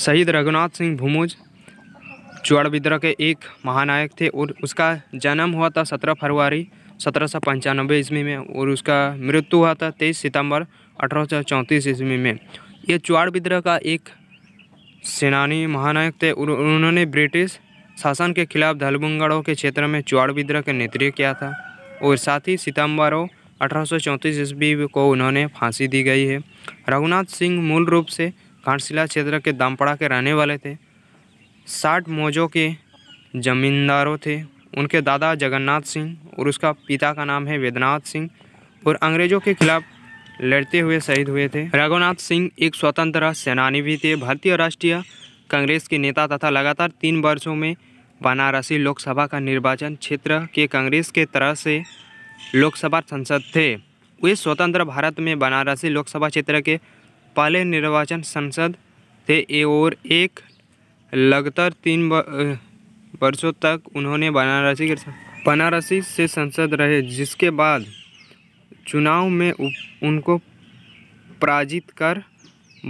शहीद रघुनाथ सिंह भूमुज चुआड़ विद्रोह के एक महानायक थे और उसका जन्म हुआ था सत्रह फरवरी सत्रह सौ पंचानबे ईस्वी में और उसका मृत्यु हुआ था तेईस सितंबर अठारह सौ चौंतीस ईस्वी में ये चुआड़ विद्रोह का एक सेनानी महानायक थे और उन्होंने ब्रिटिश शासन के खिलाफ धलबुंगड़ों के क्षेत्र में चुआड़ विद्रोह का नेतृत्व किया था और साथ ही सितम्बरों अठारह ईस्वी को उन्होंने फांसी दी गई है रघुनाथ सिंह मूल रूप से कांटशिला क्षेत्र के दामपड़ा के रहने वाले थे साठ मौजों के जमींदारों थे उनके दादा जगन्नाथ सिंह और उसका पिता का नाम है वेदनाथ सिंह और अंग्रेजों के खिलाफ लड़ते हुए शहीद हुए थे रघुनाथ सिंह एक स्वतंत्र सेनानी भी थे भारतीय राष्ट्रीय कांग्रेस के नेता तथा लगातार तीन वर्षों में बनारसी लोकसभा का निर्वाचन क्षेत्र के कांग्रेस के तरह से लोकसभा सांसद थे वे स्वतंत्र भारत में बनारसी लोकसभा क्षेत्र के पहले निर्वाचन संसद थे और एक लगातार तीन वर्षों तक उन्होंने बनारसी बनारसी से संसद रहे जिसके बाद चुनाव में उनको पराजित कर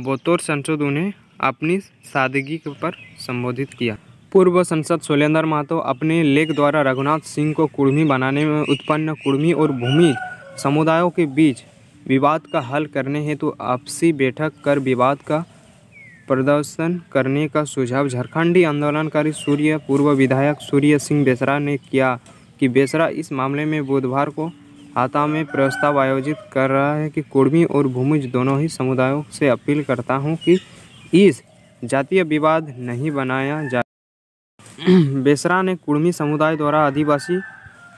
बतौर संसद उन्हें अपनी सादगी पर संबोधित किया पूर्व संसद शैलेंद्र महतो अपने लेख द्वारा रघुनाथ सिंह को कुर्मी बनाने में उत्पन्न कुर्मी और भूमि समुदायों के बीच विवाद का हल करने हेतु तो आपसी बैठक कर विवाद का प्रदर्शन करने का सुझाव झारखंडी आंदोलनकारी सूर्य पूर्व विधायक सूर्य सिंह बेसरा ने किया कि बेसरा इस मामले में बुधवार को हाथा में प्रस्ताव आयोजित कर रहा है कि कुर्मी और भूमिज दोनों ही समुदायों से अपील करता हूं कि इस जातीय विवाद नहीं बनाया जाए बेसरा ने कुर्मी समुदाय द्वारा आदिवासी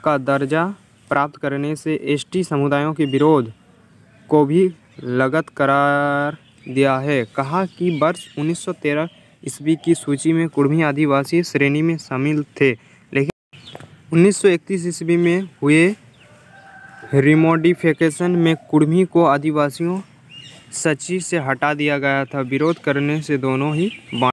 का दर्जा प्राप्त करने से एसटी समुदायों के विरोध को भी लगत करार दिया है कहा कि वर्ष 1913 ईस्वी की सूची में कुर्मी आदिवासी श्रेणी में शामिल थे लेकिन 1931 ईस्वी में हुए रिमोडिफिकेशन में कुर्मी को आदिवासियों सची से हटा दिया गया था विरोध करने से दोनों ही